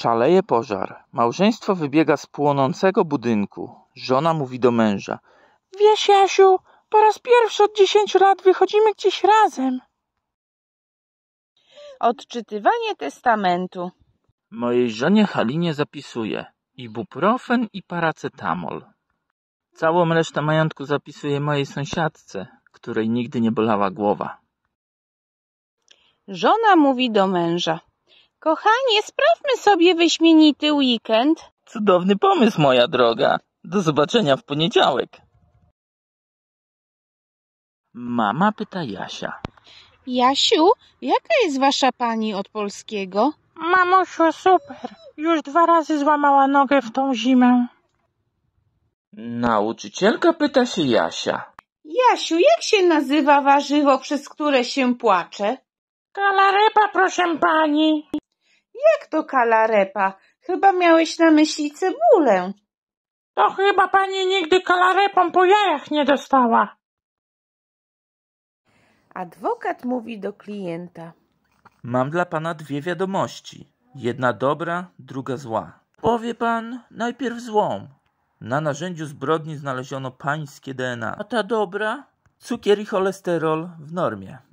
Szaleje pożar. Małżeństwo wybiega z płonącego budynku. Żona mówi do męża. Wiesz, Jasiu, po raz pierwszy od dziesięciu lat wychodzimy gdzieś razem. Odczytywanie testamentu. Mojej żonie Halinie zapisuje ibuprofen i paracetamol. Całą resztę majątku zapisuje mojej sąsiadce, której nigdy nie bolała głowa. Żona mówi do męża. Kochanie, sprawmy sobie wyśmienity weekend. Cudowny pomysł, moja droga. Do zobaczenia w poniedziałek. Mama pyta Jasia. Jasiu, jaka jest wasza pani od polskiego? Mamusiu, super. Już dwa razy złamała nogę w tą zimę. Nauczycielka pyta się Jasia. Jasiu, jak się nazywa warzywo, przez które się płacze? Kalarepa, proszę pani. Jak to kalarepa? Chyba miałeś na myśli cebulę. To chyba pani nigdy kalarepą po jajach nie dostała. Adwokat mówi do klienta. Mam dla pana dwie wiadomości. Jedna dobra, druga zła. Powie pan najpierw złą. Na narzędziu zbrodni znaleziono pańskie DNA. A ta dobra? Cukier i cholesterol w normie.